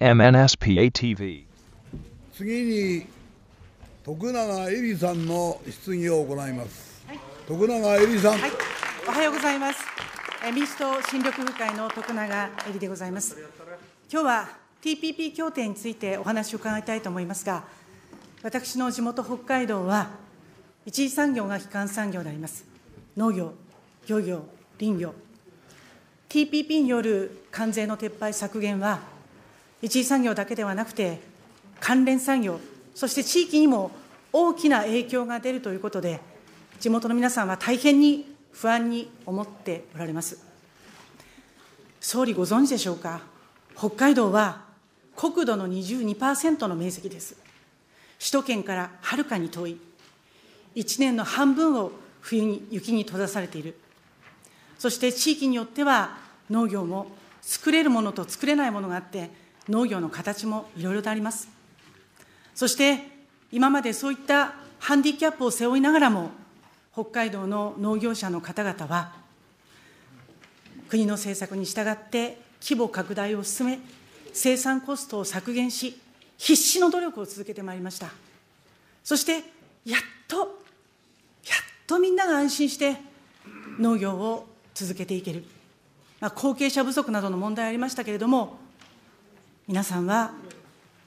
MNSPA TV 次に徳永恵里さんの質疑を行います、はい、徳永恵里さん、はい、おはようございます民主党新緑部会の徳永恵里でございます今日は TPP 協定についてお話を伺いたいと思いますが私の地元北海道は一次産業が基幹産業であります農業漁業林業 TPP による関税の撤廃削減は一次産業だけではなくて、関連産業、そして地域にも大きな影響が出るということで、地元の皆さんは大変に不安に思っておられます。総理ご存知でしょうか、北海道は国土の22%の面積です。首都圏からはるかに遠い、1年の半分を冬に雪に閉ざされている、そして地域によっては農業も作れるものと作れないものがあって、農業の形もいろいろとあります。そして、今までそういったハンディキャップを背負いながらも、北海道の農業者の方々は、国の政策に従って規模拡大を進め、生産コストを削減し、必死の努力を続けてまいりました。そして、やっと、やっとみんなが安心して農業を続けていける。まあ、後継者不足などの問題ありましたけれども、皆さんは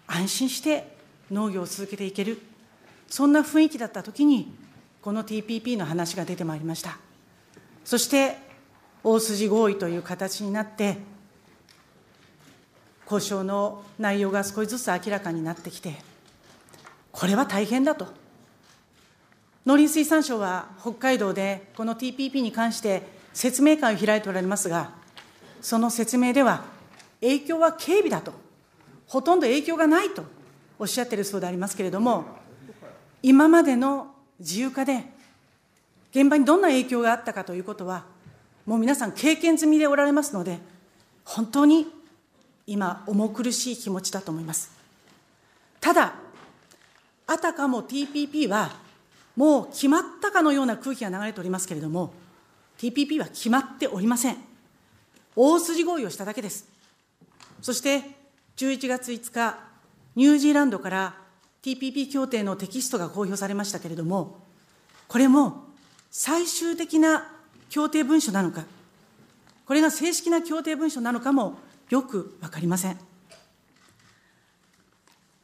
安心して農業を続けていけるそんな雰囲気だったときにこの TPP の話が出てまいりましたそして大筋合意という形になって交渉の内容が少しずつ明らかになってきてこれは大変だと農林水産省は北海道でこの TPP に関して説明会を開いておられますがその説明では影響は軽微だとほとんど影響がないとおっしゃってるそうでありますけれども、今までの自由化で、現場にどんな影響があったかということは、もう皆さん経験済みでおられますので、本当に今、重苦しい気持ちだと思います。ただ、あたかも TPP は、もう決まったかのような空気が流れておりますけれども、TPP は決まっておりません。大筋合意をしただけです。そして、11月5日、ニュージーランドから TPP 協定のテキストが公表されましたけれども、これも最終的な協定文書なのか、これが正式な協定文書なのかもよく分かりません。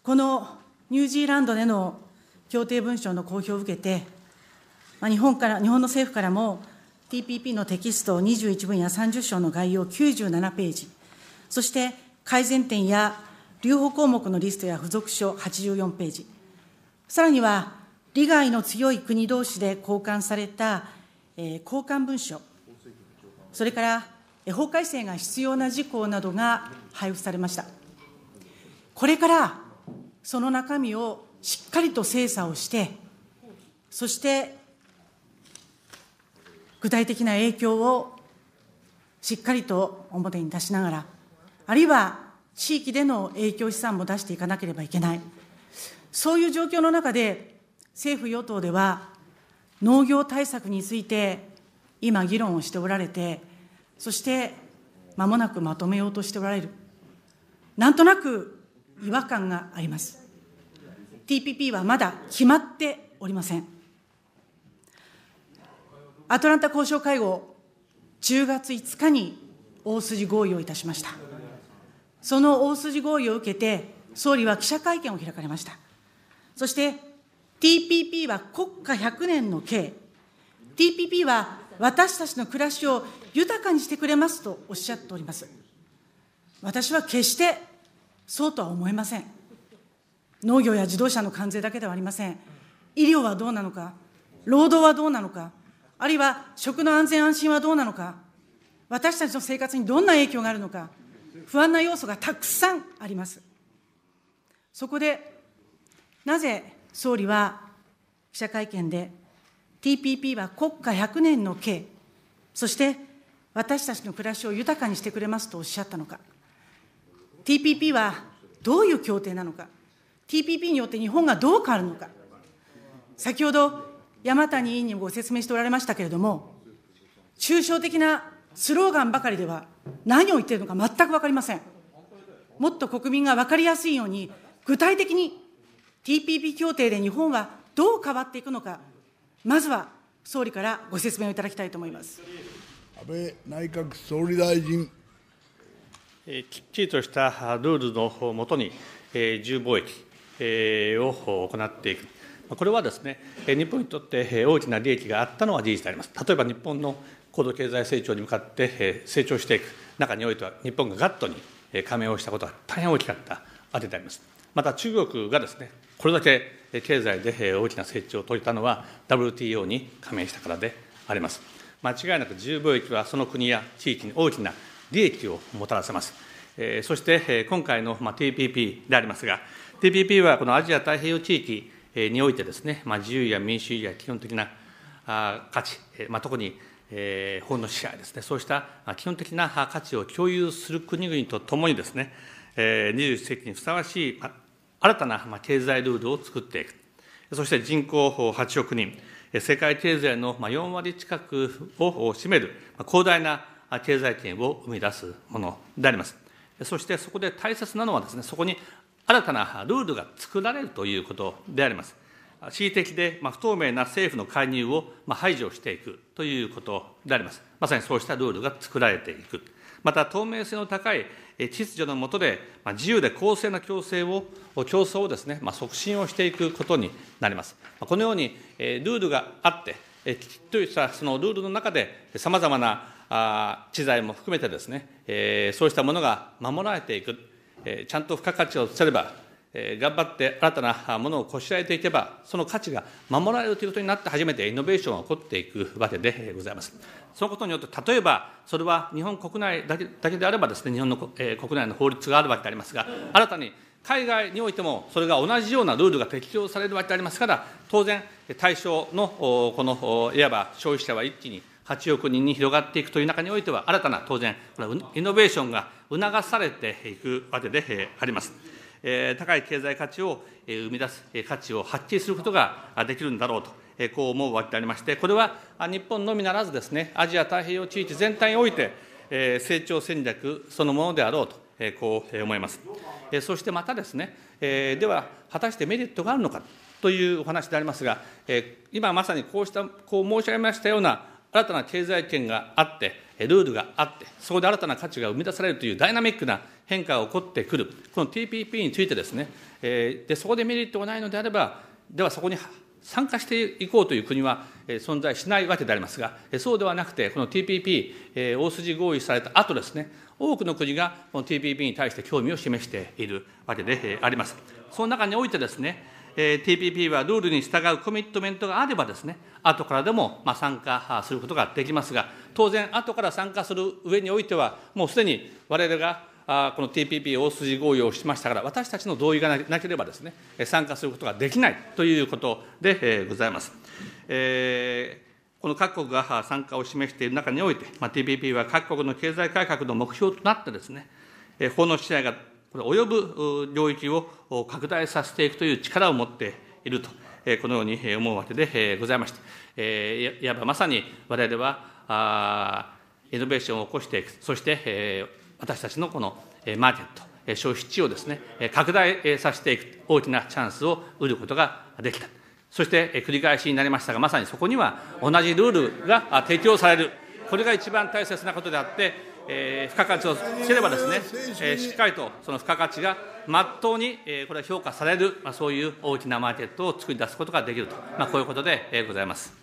このニュージーランドでの協定文書の公表を受けて、まあ、日本から日本の政府からも TPP のテキスト21分や30章の概要97ページ、そして改善点や留保項目のリストや付属書84ページ、さらには利害の強い国どうしで交換された、えー、交換文書、それから法改正が必要な事項などが配布されました。これからその中身をしっかりと精査をして、そして具体的な影響をしっかりと表に出しながら、あるいは地域での影響資産も出していかなければいけない、そういう状況の中で、政府・与党では、農業対策について、今、議論をしておられて、そして間もなくまとめようとしておられる、なんとなく違和感があります。TPP はまだ決まっておりません。アトランタ交渉会合、10月5日に大筋合意をいたしました。その大筋合意を受けて、総理は記者会見を開かれました。そして、TPP は国家100年の刑、TPP は私たちの暮らしを豊かにしてくれますとおっしゃっております。私は決してそうとは思えません。農業や自動車の関税だけではありません。医療はどうなのか、労働はどうなのか、あるいは食の安全安心はどうなのか、私たちの生活にどんな影響があるのか、不安な要素がたくさんあります。そこで、なぜ総理は記者会見で、TPP は国家100年の計、そして私たちの暮らしを豊かにしてくれますとおっしゃったのか、TPP はどういう協定なのか、TPP によって日本がどう変わるのか、先ほど山谷委員にもご説明しておられましたけれども、抽象的なスローガンばかりでは何を言っているのか全く分かりません。もっと国民が分かりやすいように、具体的に TPP 協定で日本はどう変わっていくのか、まずは総理からご説明をいただきたいと思います安倍内閣総理大臣。きっちりとしたルールのもとに、自由貿易を行っていく。これはですね、日本にとって大きな利益があったのは事実であります。例えば日本の高度経済成長に向かって成長していく中においては、日本がガットに加盟をしたことは大変大きかったわけであります。また中国がですね、これだけ経済で大きな成長を遂げたのは、WTO に加盟したからであります。間違いなく自由貿易はその国や地域に大きな利益をもたらせます。えそして、え今回の、ま TPP でありますが、TPP はこのアジア太平洋地域においてですね、ま自由や民主主義や基本的なあ価値、ま特に法の支配ですね、そうした基本的な価値を共有する国々とともにですね、21世紀にふさわしい新たな経済ルールを作っていく、そして人口8億人、世界経済の4割近くを占める広大な経済圏を生み出すものであります。そしてそこで大切なのはですね、そこに新たなルールが作られるということであります。恣意的で不透明な政府の介入を排除していくということであります。まさにそうしたルールが作られていく。また透明性の高い秩序の下で、自由で公正な共生を、競争をですね、促進をしていくことになります。このように、ルールがあって、きちっとしたそのルールの中で、さまざまな知財も含めてですね、そうしたものが守られていく、ちゃんと付加価値をすれば、頑張って新たなものをこしらえていけば、その価値が守られるということになって初めてイノベーションが起こっていくわけでございます。そのことによって、例えば、それは日本国内だけだけであればですね、日本の、え国内の法律があるわけでありますが、新たに海外においても、それが同じようなルールが適用されるわけでありますから、当然、対象のこのいわば消費者は一気に8億人に広がっていくという中においては、新たな当然、イノベーションが促されていくわけであります。高い経済価値を生み出す価値を発揮することができるんだろうと、こう思うわけでありまして、これは日本のみならずですね、アジア太平洋地域全体において、成長戦略そのものであろうと、こう思います。そしてまたですね、では、果たしてメリットがあるのかというお話でありますが、今まさにこうした、こう申し上げましたような新たな経済圏があって、ルールがあって、そこで新たな価値が生み出されるというダイナミックな変化が起こってくる、この TPP についてですね、えー、でそこでメリットがないのであれば、ではそこに参加していこうという国は存在しないわけでありますが、そうではなくて、この TPP、えー、大筋合意された後ですね、多くの国がこの TPP に対して興味を示しているわけであります。その中においてですね、えー、TPP はルールに従うコミットメントがあればですね、後からでもまあ参加することができますが、当然、後から参加する上においては、もうすでに我々がこの TPP 大筋合意をしましたから、私たちの同意がなければですね、参加することができないということでございます。えーこの各国が参加を示している中において、まあ、TPP は各国の経済改革の目標となってですね、法の支配が及ぶ領域を拡大させていくという力を持っていると、このように思うわけでございまして、いわばまさに我々は、イノベーションを起こしていく、そして私たちのこのマーケット、消費地をですね、拡大させていく大きなチャンスを得ることができた。そして繰り返しになりましたが、まさにそこには同じルールが適用される。これが一番大切なことであって、えー、付加価値をつければですね、えー、しっかりとその付加価値がまっとうに、えー、これは評価される、まあ、そういう大きなマーケットを作り出すことができると、まあ、こういうことでございます。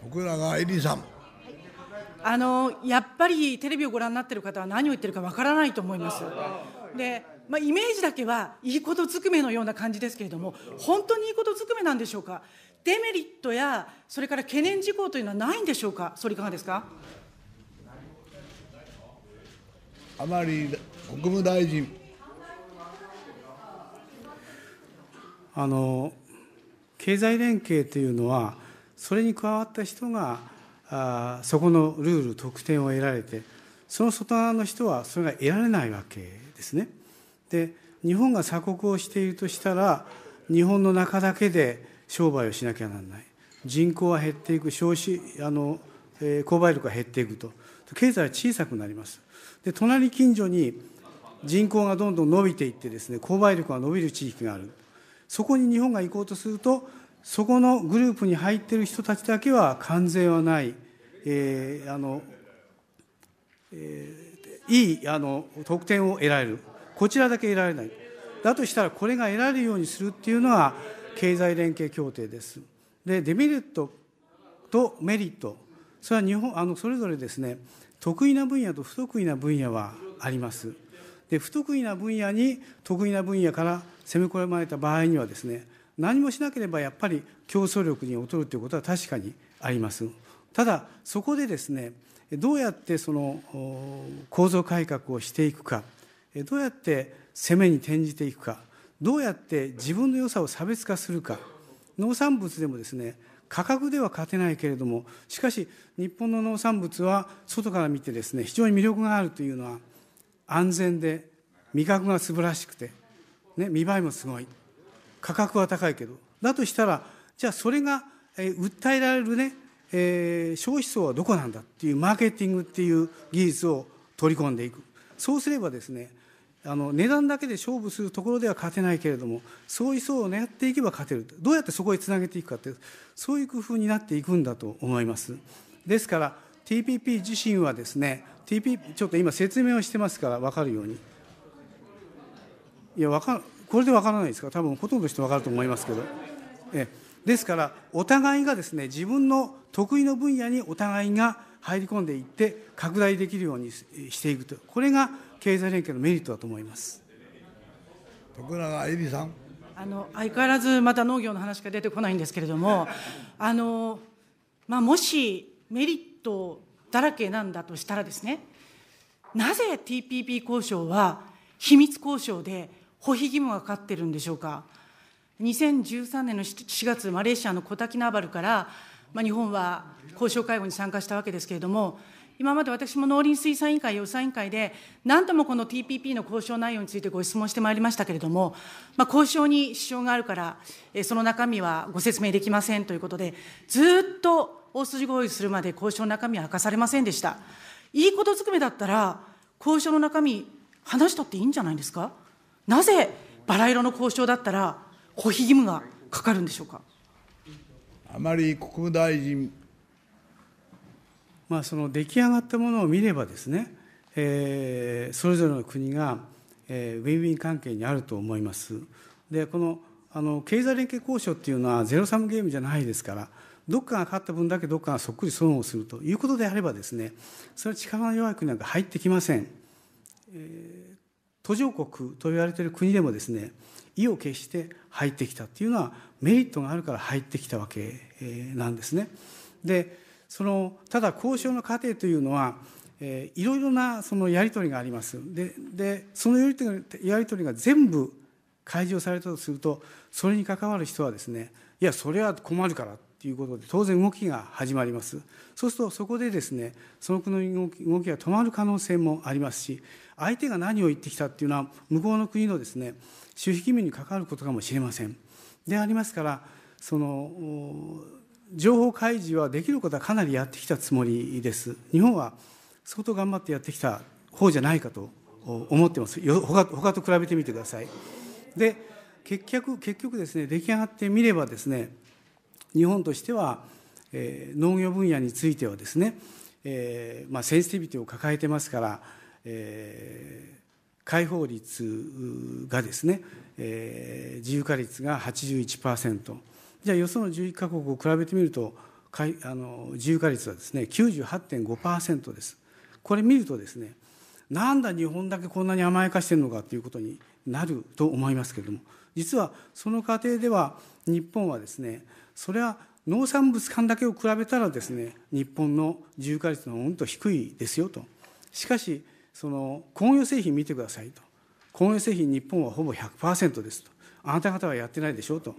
徳永エリさんあのやっぱりテレビをご覧になってる方は何を言ってるかわからないと思います。でまあ、イメージだけはいいことずくめのような感じですけれども、本当にいいことずくめなんでしょうか、デメリットや、それから懸念事項というのはないんでしょうか、総理、いかがですか。あまり国務大臣。あの経済連携というのは、それに加わった人があそこのルール特典を得られてその外側の人はそれが得られないわけですね。で日本が鎖国をしているとしたら日本の中だけで商売をしなきゃならない人口は減っていく消費あの、えー、購買力が減っていくと経済は小さくなりますで隣近所に人口がどんどん伸びていってですね購買力が伸びる地域があるそこに日本が行こうとするとそこのグループに入っている人たちだけは関税はない、えーあのえー、いいあの得点を得られる、こちらだけ得られない、だとしたらこれが得られるようにするっていうのが経済連携協定です。でデメリットとメリット、それは日本あのそれぞれですね、得意な分野と不得意な分野はあります。で不得意な分野に得意な分野から攻め込まれた場合にはですね何もしなければやっぱり競争力に劣るということは確かにあります。ただそこでですねどうやってその構造改革をしていくかどうやって攻めに転じていくかどうやって自分の良さを差別化するか農産物でもですね価格では勝てないけれどもしかし日本の農産物は外から見てですね非常に魅力があるというのは安全で味覚が素晴らしくて、ね、見栄えもすごい価格は高いけど、だとしたら、じゃあそれが、え訴えられるね、えー、消費層はどこなんだっていうマーケティングっていう技術を取り込んでいく。そうすればですね、あの値段だけで勝負するところでは勝てないけれども、そういう層を狙っていけば勝てる、どうやってそこへつなげていくかって、そういう工夫になっていくんだと思います。ですから、TPP 自身はですね、TPP、ちょっと今、説明をしてますから、分かるように。いや、分かこれでわからないですか多分ほとんどの人わかると思いますけど。えですからお互いがですね自分の得意の分野にお互いが入り込んでいって拡大できるようにしていくとこれが経済連携のメリットだと思います徳永恵美さんあの相変わらずまた農業の話が出てこないんですけれどもあの、まあ、もしメリットだらけなんだとしたらですねなぜ TPP 交渉は秘密交渉で保秘義務がかかってるんでしょうか。2013年の4月、マレーシアのコタキナバルから、まあ、日本は交渉会合に参加したわけですけれども、今まで私も農林水産委員会、予算委員会で、何度もこの TPP の交渉内容についてご質問してまいりましたけれども、まあ、交渉に支障があるから、その中身はご説明できませんということで、ずっと大筋合意するまで交渉の中身は明かされませんでした。いいことずくめだったら、交渉の中身、話したっていいんじゃないですか。なぜバラ色の交渉だったら、保費義務がかかるんでしょうか。あまり国務大臣まあ、その出来上がったものを見ればですね、えー、それぞれの国が、えー、ウィンウィン関係にあると思います。でこのあの経済連携交渉っていうのはゼロサムゲームじゃないですからどっかが勝った分だけどっかがそっくり損をするということであればですねそれは力の弱い国なんか入ってきません。えー途上国と言われている国でもですね意を決して入ってきたっていうのはメリットがあるから入ってきたわけなんですね。でそのただ交渉の過程というのは、えー、いろいろなそのやり取りがあります。ででそのやり取りが全部開示をされたとするとそれに関わる人はですねいやそれは困るからということで当然動きが始まりますそうするとそこでですねその国の動きが止まる可能性もありますし相手が何を言ってきたっていうのは向こうの国のですね守秘義務に関わることかもしれません。でありますからその情報開示はできることはかなりやってきたつもりです。日本は相当頑張ってやってきた方じゃないかと思ってます。ほかと比べてみてください。で結局結局ですね出来上がってみればですね日本としては、えー、農業分野についてはですね、えーまあ、センシティビティを抱えてますからえ解放率がですね、え自由化率が81%じゃあよその11か国を比べてみるとかいあの自由化率はですね98.5%です。これ見るとですねなんだ日本だけこんなに甘やかしてるのかということになると思いますけれども実はその過程では日本はですねそれは農産物間だけを比べたらですね日本の自由化率のほんと低いですよと。しかしその工業製品見てくださいと工業製品日本はほぼ100%ですとあなた方はやってないでしょうと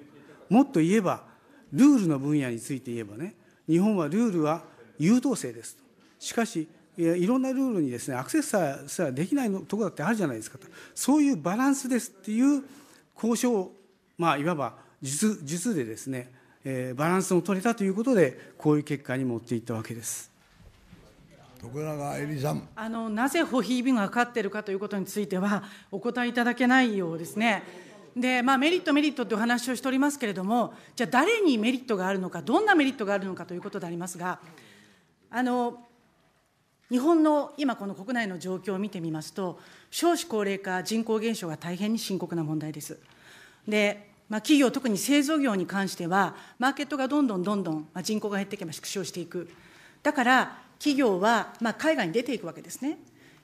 もっと言えばルールの分野について言えばね日本はルールは優等生ですとしかしいやいろんなルールにですねアクセスさえできないのとこだってあるじゃないですかとそういうバランスですっていう交渉をまあいわば術術でですね、えー、バランスを取れたということでこういう結果に持っていったわけです。徳永エリさんあのなぜ保費分がかかっているかということについては、お答えいただけないようですね。でまあ、メリット、メリットってお話をしておりますけれども、じゃあ、誰にメリットがあるのか、どんなメリットがあるのかということでありますが、あの日本の今、この国内の状況を見てみますと、少子高齢化、人口減少が大変に深刻な問題です。でまあ、企業、特に製造業に関しては、マーケットがどんどんどんどん人口が減ってきまば縮小していく。だから企業は、まあ、海外に出ていくわけですね。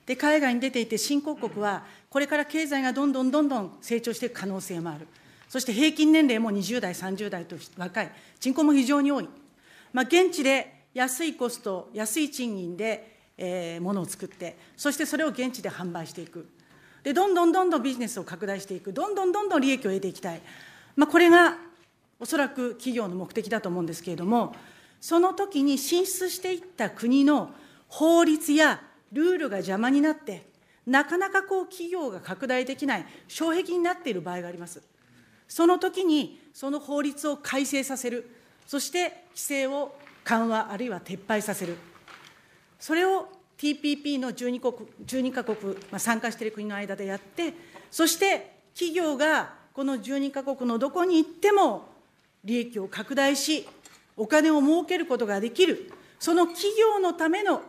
で、海外に出ていて、新興国は、これから経済がどんどんどんどん成長していく可能性もある。そして平均年齢も20代、30代と若い。人口も非常に多い。まあ、現地で安いコスト、安い賃金で、えー、ものを作って、そしてそれを現地で販売していく。で、どんどんどんどんビジネスを拡大していく。どんどんどんどん利益を得ていきたい。まあ、これがおそらく企業の目的だと思うんですけれども、その時に進出していった国の法律やルールが邪魔になって、なかなかこう企業が拡大できない、障壁になっている場合があります。その時に、その法律を改正させる、そして規制を緩和、あるいは撤廃させる、それを TPP の12国 ,12 カ国、まあ、参加している国の間でやって、そして企業がこの12カ国のどこに行っても利益を拡大し、お金を儲けることができる、その企業のための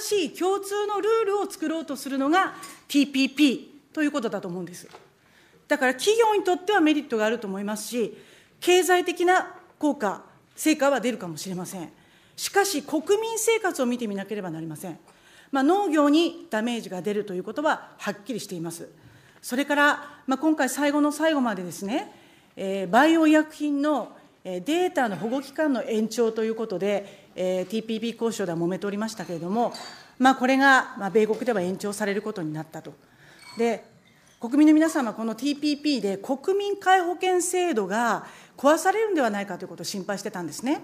新しい共通のルールを作ろうとするのが TPP ということだと思うんです。だから企業にとってはメリットがあると思いますし、経済的な効果、成果は出るかもしれません。しかし、国民生活を見てみなければなりません。まあ、農業にダメージが出るということははっきりしています。それから、まあ、今回、最後の最後までですね、えー、バイオ医薬品のデータの保護期間の延長ということで、TPP 交渉ではもめておりましたけれども、これが米国では延長されることになったと。で国民の皆様、この TPP で国民皆保険制度が壊されるんではないかということを心配してたんですね。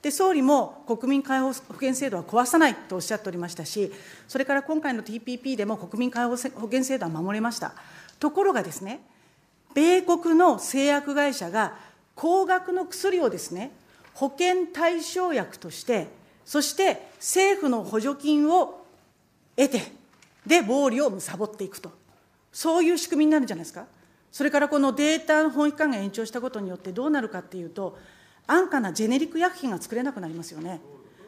で総理も国民皆保険制度は壊さないとおっしゃっておりましたし、それから今回の TPP でも国民皆保険制度は守れました。ところがですね、米国の製薬会社が高額の薬をですね、保険対象薬として、そして政府の補助金を得て、で、暴利をぼっていくと、そういう仕組みになるんじゃないですか。それからこのデータの本期間が延長したことによってどうなるかっていうと、安価なジェネリック薬品が作れなくなりますよね。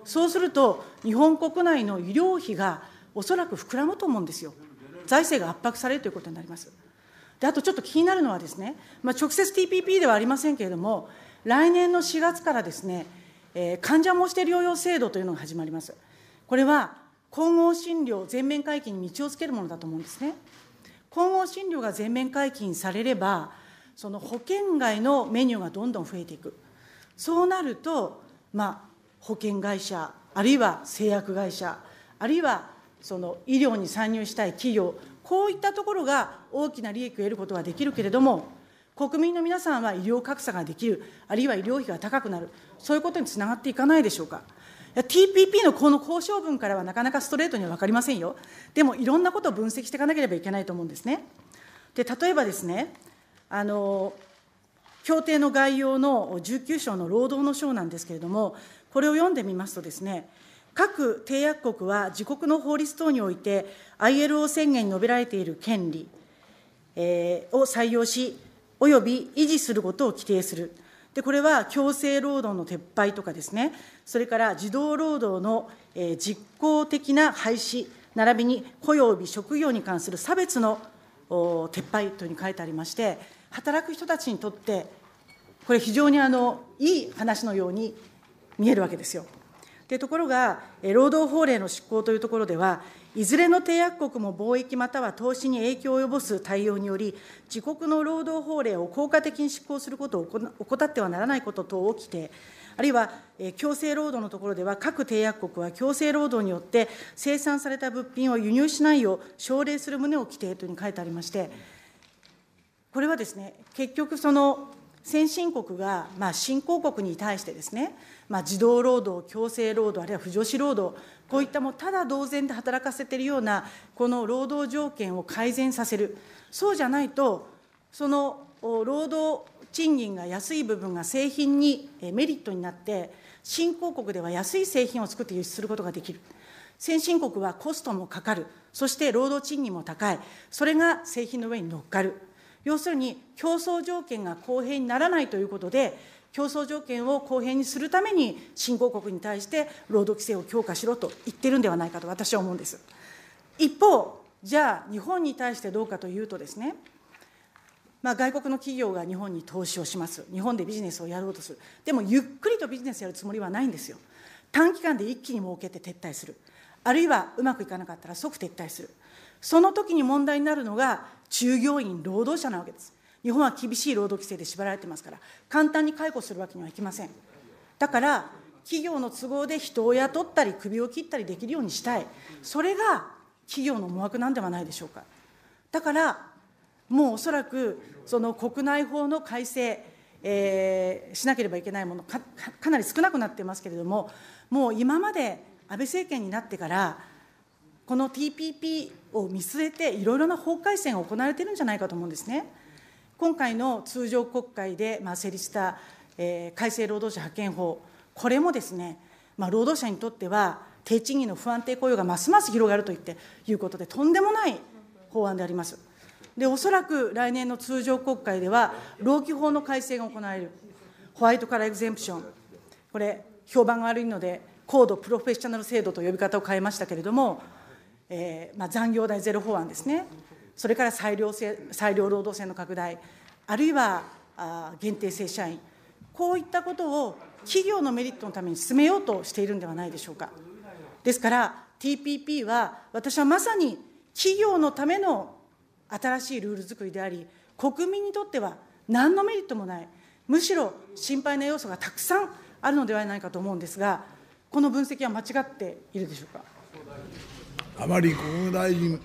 そうすると、日本国内の医療費がおそらく膨らむと思うんですよ。財政が圧迫されるということになります。であとちょっと気になるのはですね、まあ、直接 TPP ではありませんけれども、来年の4月からですね、えー、患者申し出療養制度というのが始まります。これは混合診療全面解禁に道をつけるものだと思うんですね。混合診療が全面解禁されれば、その保険外のメニューがどんどん増えていく。そうなると、まあ、保険会社、あるいは製薬会社、あるいはその医療に参入したい企業、こういったところが大きな利益を得ることはできるけれども、国民の皆さんは医療格差ができる、あるいは医療費が高くなる、そういうことにつながっていかないでしょうか。TPP のこの交渉文からはなかなかストレートには分かりませんよ。でも、いろんなことを分析していかなければいけないと思うんですね。で、例えばですね、あの、協定の概要の19章の労働の章なんですけれども、これを読んでみますとですね、各締約国は自国の法律等において、ILO 宣言に述べられている権利を採用し、および維持することを規定する。で、これは強制労働の撤廃とかですね、それから児童労働の実効的な廃止、並びに雇用日、職業に関する差別の撤廃というふうに書いてありまして、働く人たちにとって、これ、非常にあのいい話のように見えるわけですよ。ところが、労働法令の執行というところでは、いずれの締約国も貿易または投資に影響を及ぼす対応により、自国の労働法令を効果的に執行することを怠ってはならないこと等を規定、あるいは強制労働のところでは、各締約国は強制労働によって生産された物品を輸入しないよう奨励する旨を規定というふうに書いてありまして、これはですね、結局、その先進国が、まあ、新興国に対してですね、まあ、児童労働、強制労働、あるいは不助子労働、こういったもうただ同然で働かせているような、この労働条件を改善させる、そうじゃないと、その労働賃金が安い部分が製品にメリットになって、新興国では安い製品を作って輸出することができる。先進国はコストもかかる、そして労働賃金も高い、それが製品の上に乗っかる。要するに競争条件が公平にならないということで、競争条件を公平にするために、新興国に対して労働規制を強化しろと言ってるんではないかと私は思うんです。一方、じゃあ、日本に対してどうかというとですね、まあ、外国の企業が日本に投資をします、日本でビジネスをやろうとする、でもゆっくりとビジネスやるつもりはないんですよ、短期間で一気に儲けて撤退する、あるいはうまくいかなかったら即撤退する、その時に問題になるのが、従業員、労働者なわけです。日本は厳しい労働規制で縛られてますから、簡単に解雇するわけにはいきません。だから、企業の都合で人を雇ったり、首を切ったりできるようにしたい、それが企業の思惑なんではないでしょうか。だから、もうおそらく、その国内法の改正、えー、しなければいけないものか、かなり少なくなってますけれども、もう今まで安倍政権になってから、この TPP を見据えて、いろいろな法改正が行われているんじゃないかと思うんですね。今回の通常国会で、まあ、成立した、えー、改正労働者派遣法、これもですね、まあ、労働者にとっては、低賃金の不安定雇用がますます広がるといっていうことで、とんでもない法案であります。で、おそらく来年の通常国会では、労基法の改正が行われる、ホワイトカラーエグゼンプション、これ、評判が悪いので、高度プロフェッショナル制度と呼び方を変えましたけれども、えーまあ、残業代ゼロ法案ですね、それから裁量制裁量労働制の拡大、あるいはあ限定正社員、こういったことを企業のメリットのために進めようとしているんではないでしょうか。ですから TPP は私はまさに企業のための新しいルール作りであり、国民にとっては何のメリットもない、むしろ心配な要素がたくさんあるのではないかと思うんですが、この分析は間違っているでしょうか。甘利国務大臣。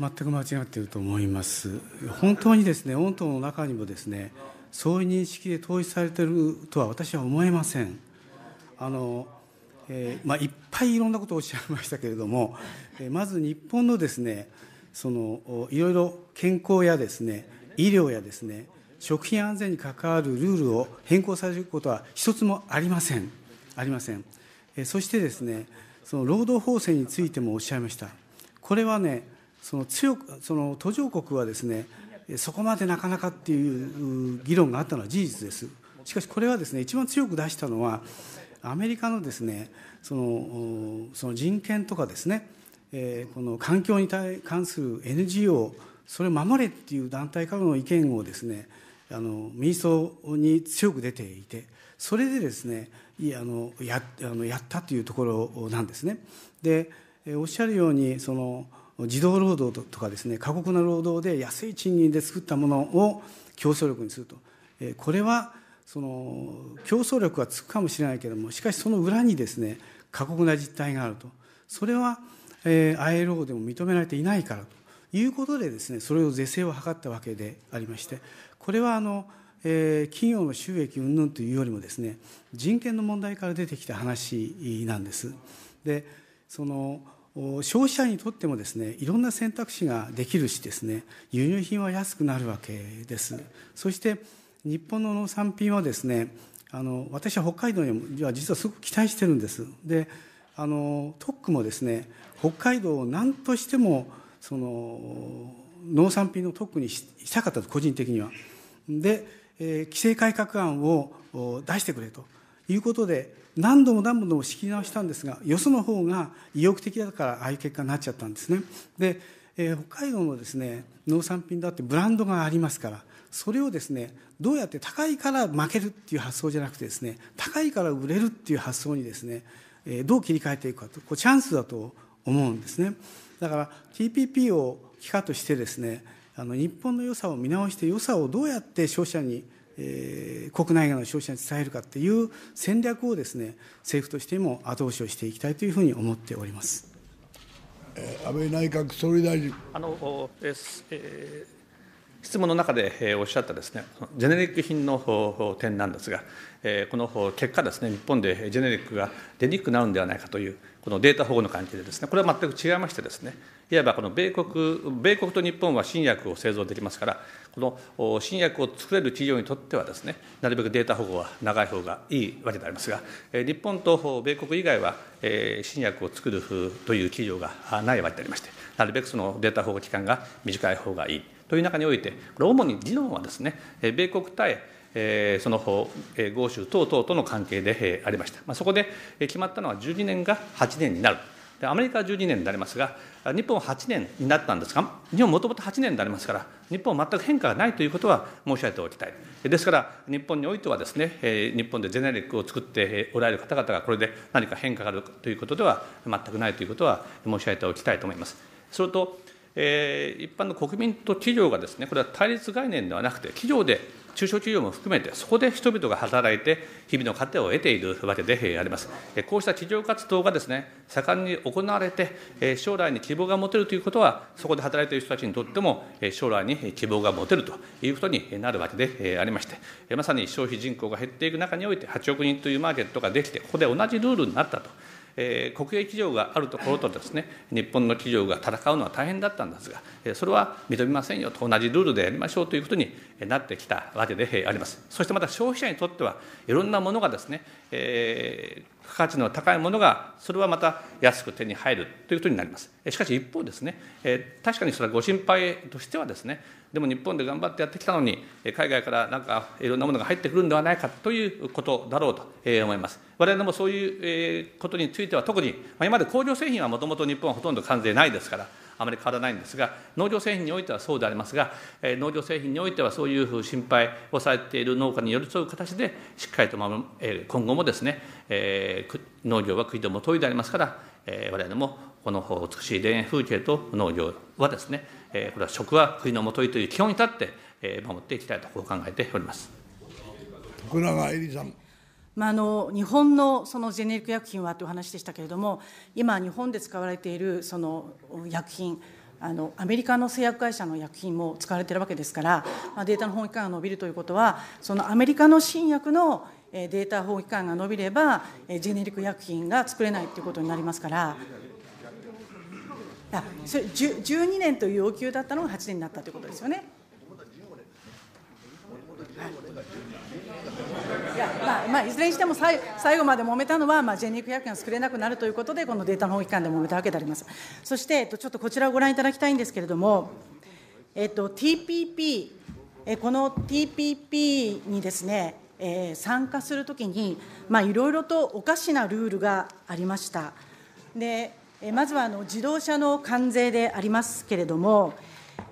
全く間違っていると思います。本当にですね、御党の中にもですね、そういう認識で統一されているとは私は思えません。あのえーまあ、いっぱいいろんなことをおっしゃいましたけれども、えー、まず日本のですねそのいろいろ健康やですね医療やですね食品安全に関わるルールを変更されることは一つもありませんありません、えー、そしてですねその労働法制についてもおっしゃいました。これはね、その強く、その途上国はですね、そこまでなかなかっていう議論があったのは事実です。しかしこれはですね、一番強く出したのは、アメリカのですね、そのその人権とかですね、えこの環境に対関する NGO、それを守れっていう団体からの意見をですね、あの民主党に強く出ていて、それでですね、あのやあのやったというところなんですね。でおっしゃるようにその児童労働とかですね過酷な労働で安い賃金で作ったものを競争力にすると、これはその競争力はつくかもしれないけれどもしかしその裏にですね過酷な実態があるとそれは、ILO でも認められていないからということでですねそれを是正を図ったわけでありましてこれはあの、えー、企業の収益云々というよりもですね人権の問題から出てきた話なんです。でその消費者にとってもですねいろんな選択肢ができるしですね輸入品は安くなるわけですそして日本の農産品はですねあの私は北海道には実はすごく期待してるんですであの特区もですね北海道を何としてもその農産品の特区にしたかったと、個人的には。で、えー、規制改革案を出してくれということで、何度も何度も仕切り直したんですが、よその方が意欲的だから、ああいう結果になっちゃったんですね。で、えー、北海道のですね農産品だってブランドがありますからそれをですねどうやって高いから負けるっていう発想じゃなくてですね高いから売れるっていう発想にですね、えー、どう切り替えていくかとこうチャンスだと思うんですねだから TPP を機化としてですねあの日本の良さを見直して良さをどうやって消費者に、えー、国内外の消費者に伝えるかっていう戦略をですね政府としても後押しをしていきたいというふうに思っております。安倍内閣総理大臣あの、えー、質問の中でおっしゃったですねジェネリック品の点なんですが、この結果ですね、日本でジェネリックが出にくくなるんではないかというこのデータ保護の関係でですね、これは全く違いましてですね、いわばこの米国、米国と日本は新薬を製造できますから、この新薬を作れる企業にとってはですね、なるべくデータ保護は長い方がいいわけでありますが、日本と米国以外は新薬を作るという企業がないわけでありまして、なるべくそのデータ保護期間が短い方がいいという中において、これ主に議論はですね、米国対その方、豪州等々との関係でありました。まあ、そこで決まったのは12年が8年になる。でアメリカは12年になりますが、日本は8年になったんですが、日本もともと8年になりますから、日本は全く変化がないということは申し上げておきたい。ですから、日本においてはですね、日本でジェネリックを作っておられる方々がこれで何か変化があるということでは全くないということは申し上げておきたいと思います。それとえー、一般の国民と企業がですね、これは対立概念ではなくて、企業で、中小企業も含めて、そこで人々が働いて、日々の糧を得ているわけであります。こうした企業活動がですね、盛んに行われて、将来に希望が持てるということは、そこで働いている人たちにとっても、将来に希望が持てるということになるわけでありまして、まさに消費人口が減っていく中において、8億人というマーケットができて、ここで同じルールになったと。えー、国営企業があるところとですね日本の企業が戦うのは大変だったんですが、えー、それは認めませんよと同じルールでやりましょうということになってきたわけであります。そしてまた消費者にとってはいろんなものがですね、えー価値の高いものが、それはまた安く手に入るということになります。しかし一方ですね、確かにそれはご心配としてはですね、でも日本で頑張ってやってきたのに、海外からなんかいろんなものが入ってくるんではないかということだろうと思います。我々もそういうことについては特に、今まで工業製品はもともと日本はほとんど関税ないですから、あまり変わらないんですが、農業製品においてはそうでありますが、え農業製品においてはそういうふう心配をされている農家に寄り添う形で、しっかりと守る、え今後もですね、え農業は国ども問いでありますから、え我々もこの美しい田園風景と農業はですね、えこれは食は国のもといという基本に立って、え守っていきたいとこう考えております。徳永恵里さんまあ、あの日本のそのジェネリック薬品はという話でしたけれども今日本で使われているその薬品あのアメリカの製薬会社の薬品も使われているわけですから、まあ、データの保護期間が伸びるということはそのアメリカの新薬のデータ保護期間が伸びればジェネリック薬品が作れないということになりますから。あ12年という要求だったのが8年になったということですよね。いやまあまあ、いずれにしても最後まで揉めたのは、まあ、ジェニック薬が作れなくなるということで、このデータ保護機関で揉めたわけであります。そして、えっと、ちょっとこちらをご覧いただきたいんですけれども、えっと、TPP、えこの TPP にですね、えー、参加するときに、まあ、いろいろとおかしなルールがありました。でえまずはあの自動車の関税でありますけれども、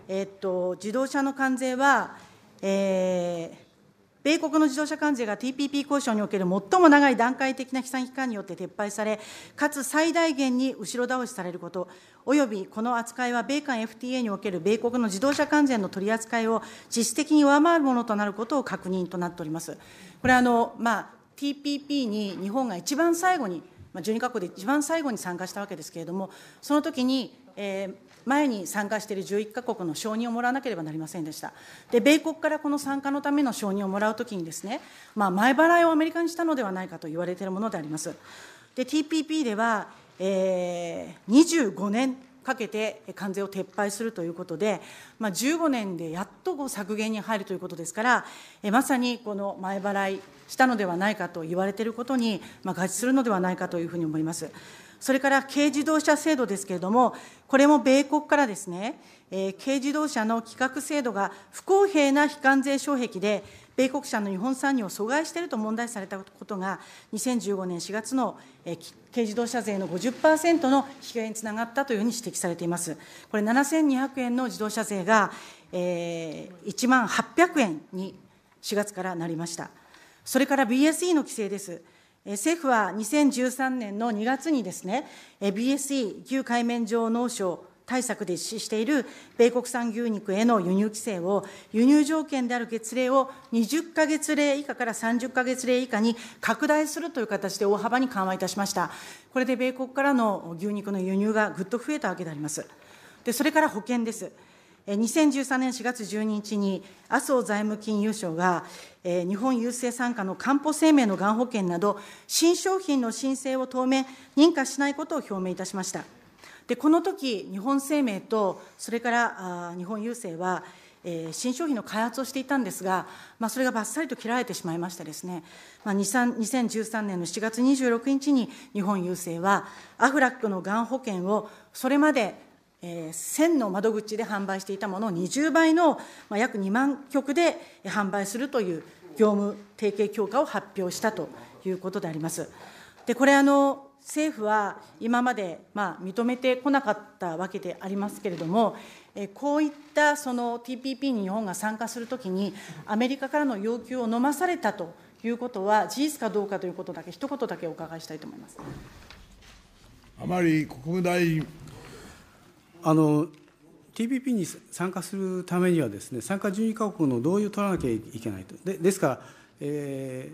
えっと、自動車の関税は、えー、米国の自動車関税が TPP 交渉における最も長い段階的な飛散期間によって撤廃され、かつ最大限に後ろ倒しされること、およびこの扱いは米韓 FTA における米国の自動車関税の取り扱いを実質的に上回るものとなることを確認となっております。これあの、まあ、TPP に日本が一番最後に、まあ、12か国で一番最後に参加したわけですけれども、その時に、えー、前に参加している11か国の承認をもらわなければなりませんでした。で、米国からこの参加のための承認をもらうときにですね、まあ、前払いをアメリカにしたのではないかと言われているものであります。で、TPP では、えー、25年かけて関税を撤廃するということで、まあ、15年でやっと削減に入るということですから、えまさにこの前払いしたのではないかと言われていることに、まあ、合致するのではないかというふうに思います。それから軽自動車制度ですけれども、これも米国からですね、えー、軽自動車の規格制度が不公平な非関税障壁で、米国車の日本産業を阻害していると問題視されたことが、2015年4月の、えー、軽自動車税の50%の引き上げにつながったというふうに指摘されています。これ7200円の自動車税が、えー、1万800円に4月からなりました。それから BSE の規制です。政府は2013年の2月にですね、BSE・ 旧海面上農省対策で実施している米国産牛肉への輸入規制を、輸入条件である月例を20か月例以下から30か月例以下に拡大するという形で大幅に緩和いたしました。これで米国からの牛肉の輸入がぐっと増えたわけであります。でそれから保険です。2013年4月12日に、麻生財務金融省が、日本郵政傘下の漢方生命のがん保険など、新商品の申請を当面、認可しないことを表明いたしました。で、この時、日本生命と、それから日本郵政は、えー、新商品の開発をしていたんですが、まあ、それがばっさりと切られてしまいましてですね、まあ、2013年の7月26日に日本郵政は、アフラックのがん保険をそれまで、えー、1000の窓口で販売していたものを20倍の、まあ、約2万局で販売するという業務提携強化を発表したということであります。でこれあの政府は今まで、まあ、認めてこなかったわけでありますけれども、えこういったその TPP に日本が参加するときに、アメリカからの要求を飲まされたということは、事実かどうかということだけ、一言だけお伺いしたいと思います。甘利国務大臣あの TPP に参加するためにはです、ね、参加12か国の同意を取らなきゃいけないと、でですから、え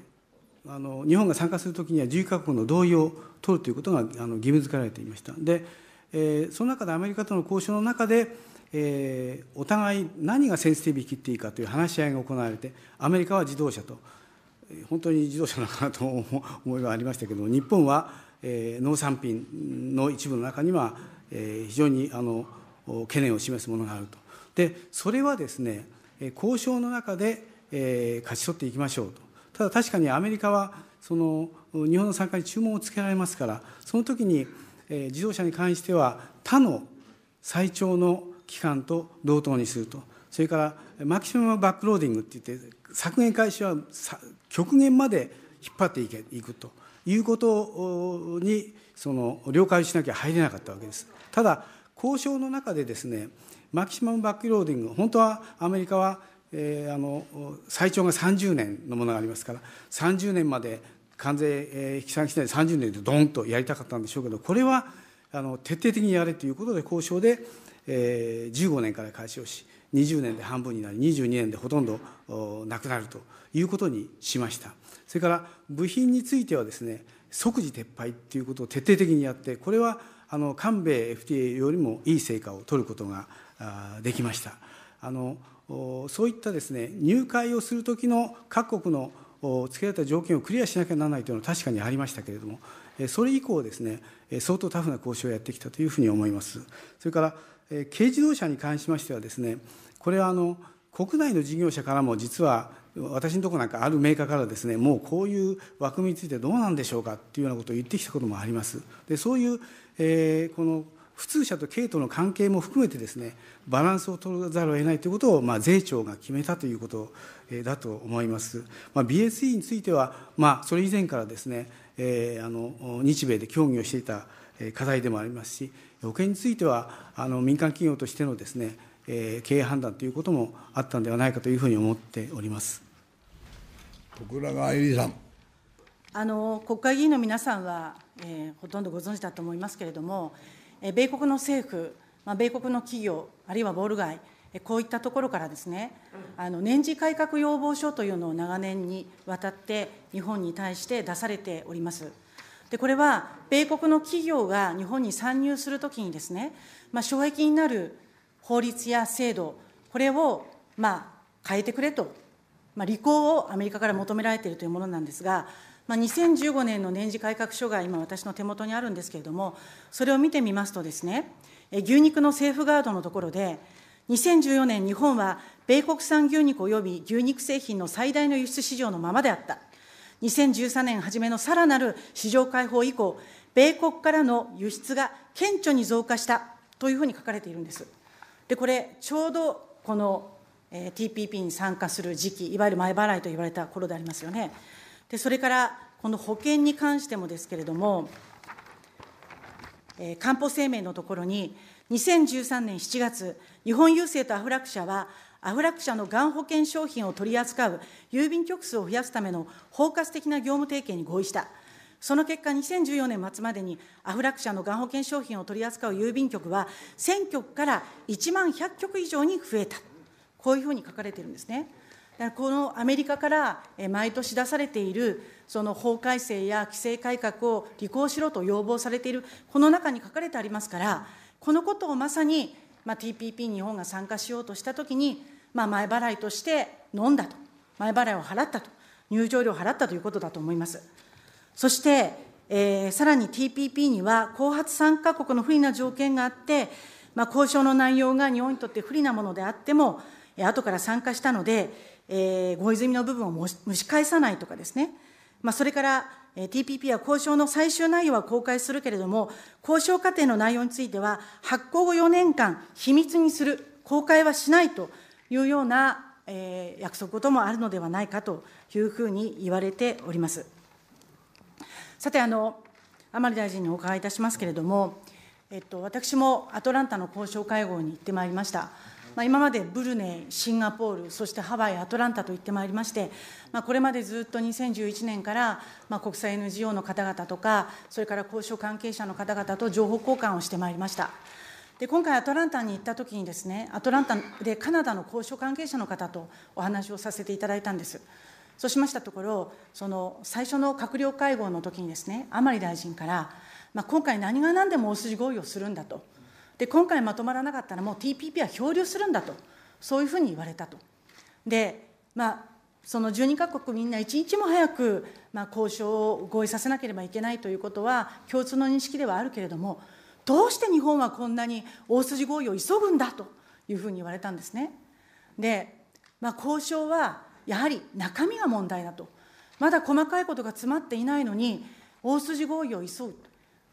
ー、あの日本が参加するときには11か国の同意を取るということがあの義務付けられていました。でえー、その中でアメリカとの交渉の中で、えー、お互い何がセンシティビ切っていいかという話し合いが行われて、アメリカは自動車と、本当に自動車なのかなと思いはありましたけども、日本は、えー、農産品の一部の中には、えー、非常にあの懸念を示すものがあると。で、それはですね、交渉の中で、えー、勝ち取っていきましょうと。ただ確かにアメリカは、その日本の参加に注文をつけられますから、その時に、えー、自動車に関しては他の最長の期間と同等にすると。それからマキシマムバックローディングっていって削減開始は極限まで引っ張っていけいくということにその了解しなきゃ入れなかったわけです。ただ交渉の中でですね、マキシマムバックローディング、本当はアメリカは、えー、あの最長が30年のものがありますから、30年まで関税、え引き下げしないで30年でどんとやりたかったんでしょうけど、これはあの徹底的にやれということで、交渉で、えー、15年から開始をし、20年で半分になり、22年でほとんどなくなるということにしました。それから部品についてはですね、即時撤廃ということを徹底的にやって、これはあの韓米 FTA よりもいい成果を取ることができました。あのそういったですね入会をするときの各国の付けられた条件をクリアしなきゃならないというのは確かにありましたけれども、それ以降ですね、相当タフな交渉をやってきたというふうに思います。それから、軽自動車に関しましてはですね、これはあの国内の事業者からも実は私のところなんかあるメーカーからですねもうこういう枠組みについてどうなんでしょうかっていうようなことを言ってきたこともあります。でそういう、えー、この普通車と系統の関係も含めてですねバランスを取らざるを得ないということを、まあ、税調が決めたということだと思います、まあ、BSE については、まあ、それ以前からですね、えー、あの日米で協議をしていた課題でもありますし保険についてはあの民間企業としてのですねえ経営判断ということもあったんではないかというふうに思っております徳永愛理さん。あの国会議員の皆さんは、えー、ほとんどご存知だと思いますけれども、えー、米国の政府、まあ、米国の企業、あるいはボール街、えー、こういったところからですね、あの年次改革要望書というのを長年にわたって日本に対して出されております。でこれは米国の企業が日本に参入するときにですね、まあ、障壁になる法律や制度、これをまあ変えてくれと、まあ、履行をアメリカから求められているというものなんですが、まあ、2015年の年次改革書が今、私の手元にあるんですけれども、それを見てみますとですね、牛肉のセーフガードのところで、2014年、日本は米国産牛肉および牛肉製品の最大の輸出市場のままであった。2013年初めのさらなる市場開放以降、米国からの輸出が顕著に増加したというふうに書かれているんです。でこれ、ちょうどこの、えー、TPP に参加する時期、いわゆる前払いと言われた頃でありますよね。でそれからこの保険に関してもですけれども、えー、官報声明のところに、2013年7月、日本郵政とアフラック社は、アフラック社のがん保険商品を取り扱う郵便局数を増やすための包括的な業務提携に合意した。その結果、2014年末までにアフラク社のがん保険商品を取り扱う郵便局は、1000局から1万100局以上に増えた、こういうふうに書かれているんですね。だからこのアメリカから毎年出されている、その法改正や規制改革を履行しろと要望されている、この中に書かれてありますから、このことをまさに、まあ、TPP 日本が参加しようとしたときに、まあ、前払いとして飲んだと、前払いを払ったと、入場料を払ったということだと思います。そして、えー、さらに TPP には、後発参加国の不利な条件があって、まあ、交渉の内容が日本にとって不利なものであっても、後から参加したので、えー、合意済みの部分を蒸し返さないとかですね、まあ、それから TPP は交渉の最終内容は公開するけれども、交渉過程の内容については、発行後4年間、秘密にする、公開はしないというような、えー、約束こともあるのではないかというふうに言われております。さて、あの甘利大臣にお伺いいたしますけれども、えっと、私もアトランタの交渉会合に行ってまいりました。まあ、今までブルネイ、シンガポール、そしてハワイ、アトランタと行ってまいりまして、まあ、これまでずっと2011年から、まあ、国際 NGO の方々とか、それから交渉関係者の方々と情報交換をしてまいりました。で今回、アトランタに行ったときにです、ね、アトランタでカナダの交渉関係者の方とお話をさせていただいたんです。そうしましたところ、その最初の閣僚会合の時にですね、甘利大臣から、まあ、今回何が何でも大筋合意をするんだと。で、今回まとまらなかったらもう TPP は漂流するんだと。そういうふうに言われたと。で、まあ、その12か国みんな一日も早く、まあ、交渉を合意させなければいけないということは共通の認識ではあるけれども、どうして日本はこんなに大筋合意を急ぐんだというふうに言われたんですね。で、まあ、交渉はやはり中身が問題だと、まだ細かいことが詰まっていないのに、大筋合意を急ぐ、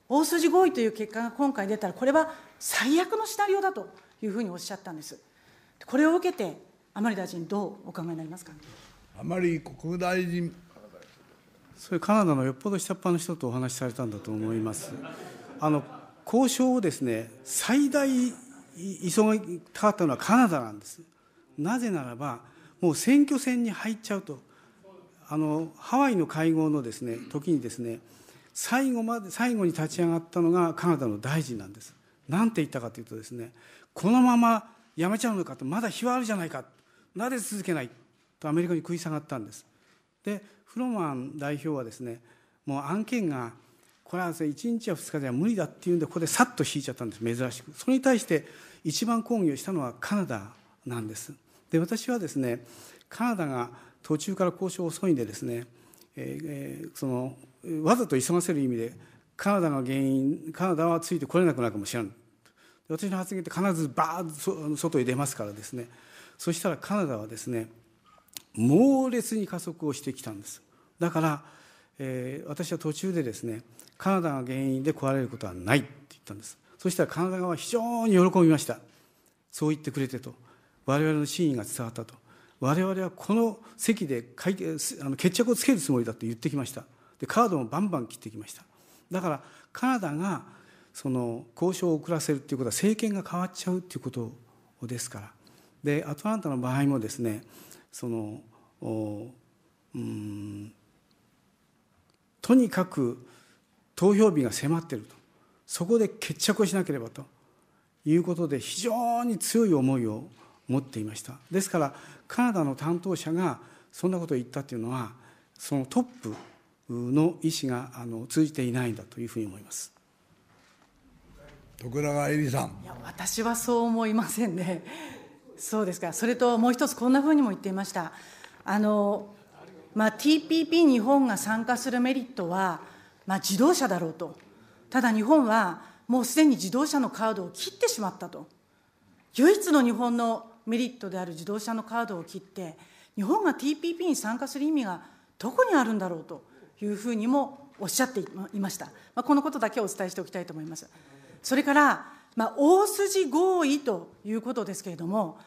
大筋合意という結果が今回出たら、これは最悪のシナリオだというふうにおっしゃったんです。これを受けて、甘利大臣、どうお考えになりますか。甘利国務大臣それカナダのよっぽど下っ端の人とお話しされたんだと思います。あの交渉をですね最大急ぎたかったのはカナダなんです。なぜならばもう選挙戦に入っちゃうと、あのハワイの会合のです、ね、時にですね最後まで、最後に立ち上がったのがカナダの大臣なんです。なんて言ったかというとですね、このまま辞めちゃうのかと、まだ日はあるじゃないか、なぜ続けないとアメリカに食い下がったんです。で、フロマン代表はですね、もう案件が、これは1日や2日では無理だっていうんで、ここでさっと引いちゃったんです、珍しく。それに対して、一番抗議をしたのはカナダなんです。で私はですねカナダが途中から交渉遅いんでですね、えー、そのわざと急がせる意味でカナダが原因カナダはついてこれなくなるかもしれない私の発言って必ずバーッと外へ出ますからですねそしたらカナダはですね猛烈に加速をしてきたんですだから、えー、私は途中でですねカナダが原因で壊れることはないって言ったんですそしたらカナダ側は非常に喜びましたそう言ってくれてと。我々の真意が伝わったと我々はこの席で決あの決着をつけるつもりだと言ってきましたでカードもバンバン切ってきましただからカナダがその交渉を遅らせるということは政権が変わっちゃうということですからでアトランタの場合もですねそのうんとにかく投票日が迫っているとそこで決着をしなければということで非常に強い思いを持っていましたですからカナダの担当者がそんなことを言ったというのはそのトップの意思があの通じていないんだというふうに思います徳永恵里さんいや私はそう思いませんねそうですかそれともう一つこんなふうにも言っていましたあの、まあ、TPP 日本が参加するメリットは、まあ、自動車だろうとただ日本はもうすでに自動車のカードを切ってしまったと唯一の日本のメリットである自動車のカードを切って、日本が TPP に参加する意味がどこにあるんだろうというふうにもおっしゃっていました。まあ、このことだけお伝えしておきたいと思います。それから、まあ、大筋合意ということですけれども、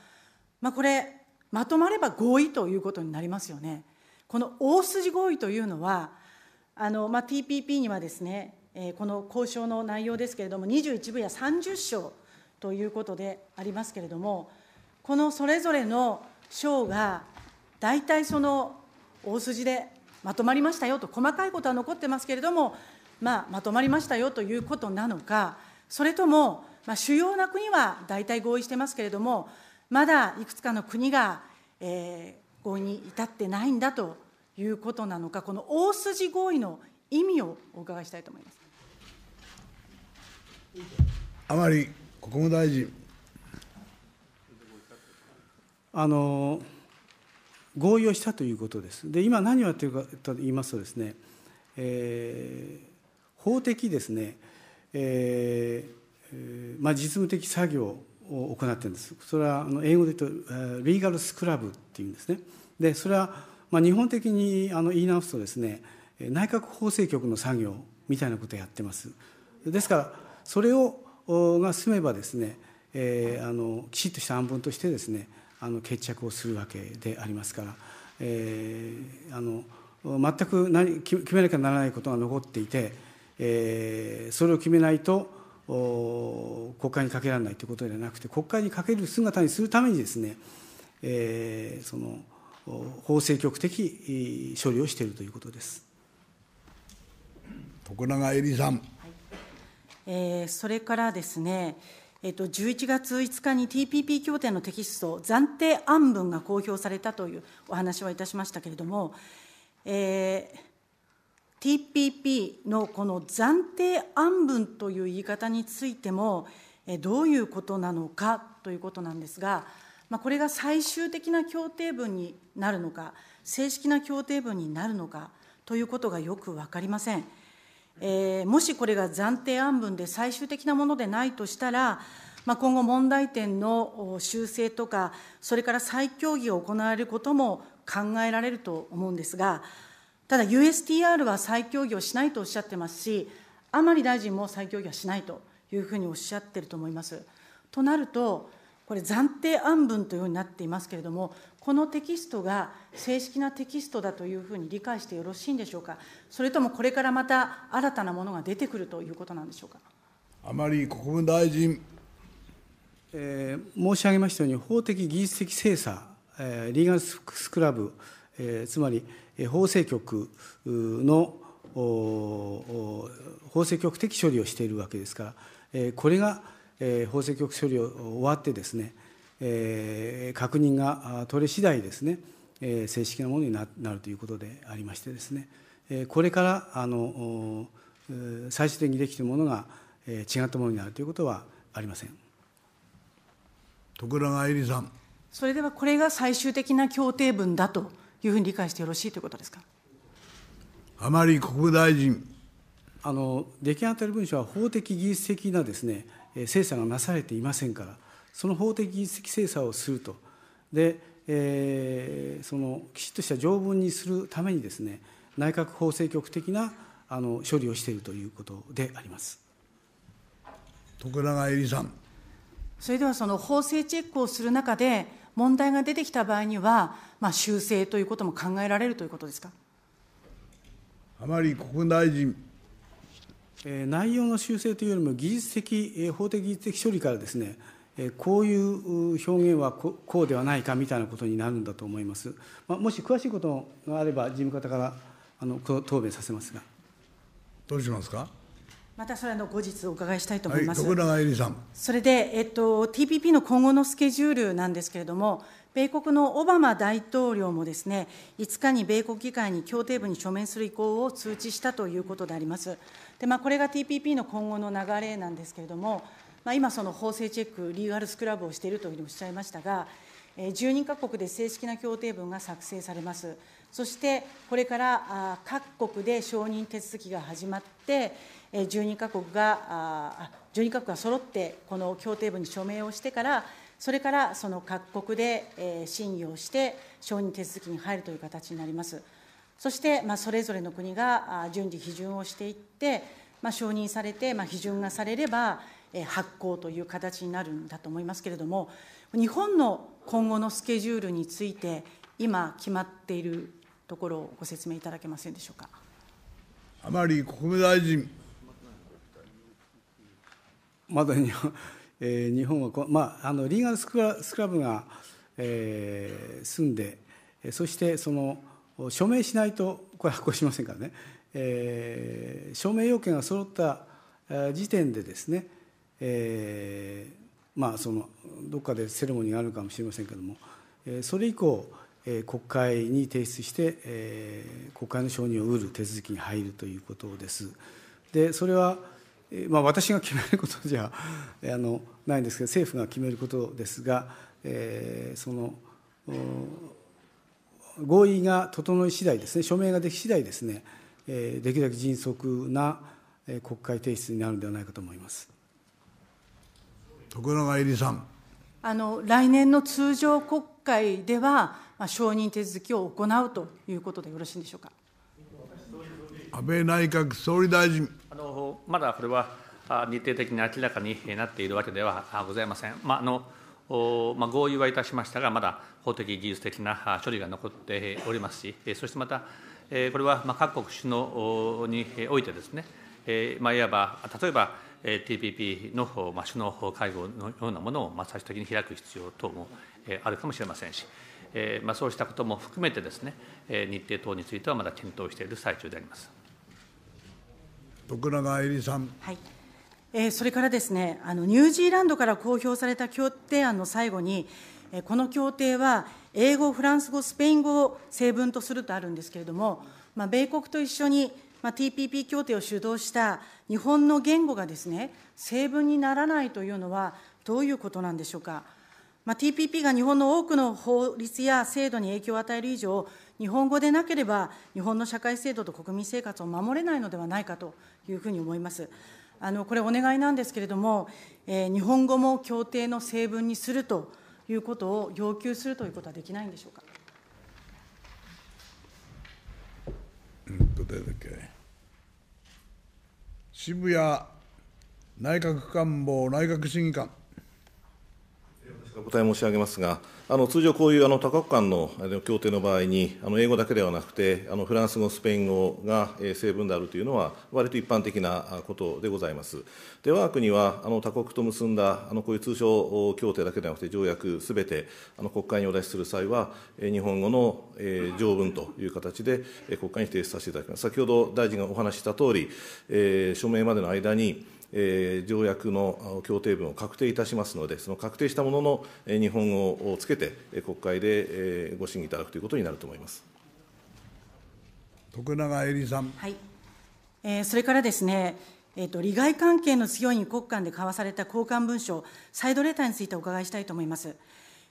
まあ、これ、まとまれば合意ということになりますよね。この大筋合意というのは、あのまあ、TPP にはですね、えー、この交渉の内容ですけれども、21部や30章ということでありますけれども、このそれぞれの省が、大体その大筋でまとまりましたよと、細かいことは残ってますけれども、まあ、まとまりましたよということなのか、それとも、まあ、主要な国は大体合意してますけれども、まだいくつかの国が、えー、合意に至ってないんだということなのか、この大筋合意の意味をお伺いしたいと思います。甘利国務大臣。あの合意をしたということです。で今何をやってるかと言いますとですね、えー、法的ですね、えーまあ、実務的作業を行ってるんです。それはあの英語で言うとリーガルスクラブっていうんですね。でそれはまあ日本的にあの言い直すとですね内閣法制局の作業みたいなことをやってます。ですからそれをが済めばですね、えー、あのきちっとした案文としてですねあの決着をするわけでありますから、えー、あの全く何決めなきゃならないことが残っていて、えー、それを決めないと国会にかけられないということではなくて国会にかける姿にするためにですね、えー、その法制局的処理をしているということです。徳永エリさん、えー、それからですねえっと、11月5日に TPP 協定のテキスト、暫定案文が公表されたというお話はいたしましたけれども、えー、TPP のこの暫定案文という言い方についても、えどういうことなのかということなんですが、まあ、これが最終的な協定文になるのか、正式な協定文になるのかということがよく分かりません。もしこれが暫定案文で最終的なものでないとしたら、今後、問題点の修正とか、それから再協議が行われることも考えられると思うんですが、ただ、USTR は再協議をしないとおっしゃってますし、甘利大臣も再協議はしないというふうにおっしゃってると思います。となると、これ、暫定案文というふうになっていますけれども、このテキストが正式なテキストだというふうに理解してよろしいんでしょうか、それともこれからまた新たなものが出てくるということなんでしょうか。甘利国務大臣、えー、申し上げましたように、法的、技術的精査、えー、リーガルスクラブ、えー、つまり法制局の法制局的処理をしているわけですから、えー、これが、えー、法制局処理を終わってですね、えー、確認が取れ次第ですね、えー、正式なものになるということでありましてですね、えー、これからあの最終的にできているものが、えー、違ったものになるということはありません徳永恵里さん。それではこれが最終的な協定文だというふうに理解してよろしいということですか。甘利国務大臣。あの出来上がっている文書は法的技術的なですね精査がなされていませんから。その法的精査をすると、でえー、そのきちっとした条文にするためにです、ね、内閣法制局的なあの処理をしているということであります徳永恵里さん。それではその法制チェックをする中で、問題が出てきた場合には、まあ、修正ということも考えられるということですか。あまり国務大臣。内容の修正というよりも、技術的、法的技術的処理からですね、こういう表現はこうではないかみたいなことになるんだと思います。まあ、もし詳しいことがあれば、事務方からあの答弁させますが。どうしますかまたそれの後日お伺いしたいと思います。はい、それで、えっと、TPP の今後のスケジュールなんですけれども、米国のオバマ大統領もですね、5日に米国議会に協定部に署名する意向を通知したということであります。でまあ、これが TPP の今後の流れなんですけれども、まあ、今、その法制チェック、リーガルスクラブをしているというふうにおっしゃいましたが、12か国で正式な協定文が作成されます。そしてこれから各国で承認手続きが始まって、12か国が、十二か国が揃って、この協定文に署名をしてから、それからその各国で審議をして、承認手続きに入るという形になります。そして、まあ、それぞれの国が順次、批准をしていって、まあ、承認されて、まあ、批准がされれば、発行という形になるんだと思いますけれども、日本の今後のスケジュールについて、今、決まっているところをご説明いただけませんでしょうか。甘利国務大臣。まだに、え日本はまあ、あのリーガルスクラスクラブが、えー、住んで、そしてその署名しないと、これ発行しませんからね、えー、署名要件が揃った時点でですね、えー、まあそのどっかでセレモニーがあるかもしれませんけれども、えー、それ以降、えー、国会に提出して、えー、国会の承認を得る手続きに入るということです。でそれは、えーまあ、私が決めることじゃあのないんですけど政府が決めることですが、えー、その合意が整い次第ですね署名ができ次第ですね、えー、できるだけ迅速な国会提出になるのではないかと思います。徳永えりさん。あの来年の通常国会では、まあ、承認手続きを行うということでよろしいんでしょうか安倍内閣総理大臣。あのまだこれは日程的に明らかになっているわけではございません。まああのまあ、合意はいたしましたが、まだ法的、技術的な処理が残っておりますし、そしてまた、これは各国首脳においてですね、まあ、いわば、例えば TPP の首脳会合のようなものを最終的に開く必要等もあるかもしれませんし、そうしたことも含めてですね、日程等についてはまだ検討している最中であります徳永愛理さん。はいえそれからですねあの、ニュージーランドから公表された協定案の最後に、えこの協定は英語、フランス語、スペイン語を成文とするとあるんですけれども、まあ、米国と一緒にまあ、TPP 協定を主導した日本の言語がですね、成分にならないというのは、どういうことなんでしょうか。まあ、TPP が日本の多くの法律や制度に影響を与える以上、日本語でなければ、日本の社会制度と国民生活を守れないのではないかというふうに思います。あのこれ、お願いなんですけれども、えー、日本語も協定の成分にするということを要求するということはできないんでしょうか。だけ渋谷内閣官房内閣審議官。お答え申し上げますがあの通常、こういうあの多国間の協定の場合に、あの英語だけではなくて、あのフランス語、スペイン語が成分であるというのは、割と一般的なことでございます。で、我が国はあの他国と結んだあのこういう通商協定だけではなくて、条約すべてあの国会にお出しする際は、日本語の、え条文という形で国会に提出させていただきます。先ほど大臣がお話したおり、えー、署名までの間に、えー、条約の協定文を確定いたしますので、その確定したものの日本語をつけて、国会でご審議いただくということになると思います徳永エリさん。はいえー、それからですね、えーと、利害関係の強い国間で交わされた交換文書、サイドレターについてお伺いしたいと思います。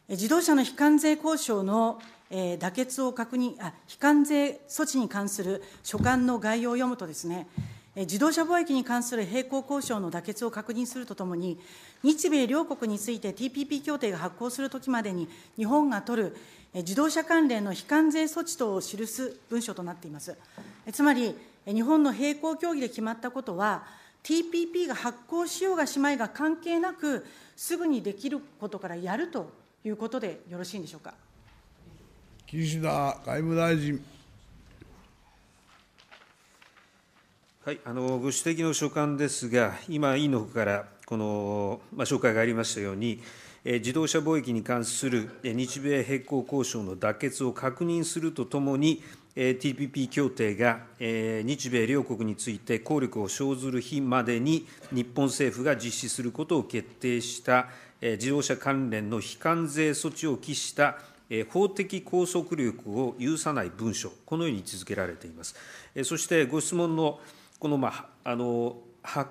自動車の非関税交渉の、え妥結を確認あ、非関税措置に関する所管の概要を読むとですね、自動車貿易に関する並行交渉の妥結を確認するとともに、日米両国について TPP 協定が発効するときまでに、日本が取る自動車関連の非関税措置等を記す文書となっています。つまり、日本の並行協議で決まったことは、TPP が発効しようがしまいが関係なく、すぐにできることからやるということでよろしいんでしょうか。岸田外務大臣。ご指摘の所感ですが、今、委員のほうから紹介がありましたように、自動車貿易に関する日米並行交渉の妥結を確認するとともに、ＴＰＰ 協定が日米両国について効力を生ずる日までに、日本政府が実施することを決定した自動車関連の非関税措置を期した法的拘束力を有さない文書、このように位置づけられています。そしてご質問のこの、まあ、あの発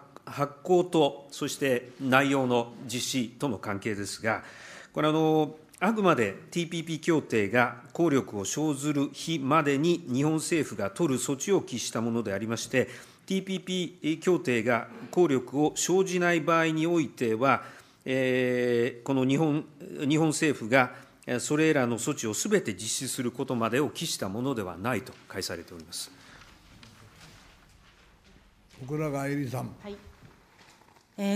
行と、そして内容の実施との関係ですが、これあの、あくまで TPP 協定が効力を生ずる日までに日本政府が取る措置を期したものでありまして、TPP 協定が効力を生じない場合においては、えー、この日本日本政府がそれらの措置をすべて実施することまでを期したものではないと解されております。小倉愛理さん。はい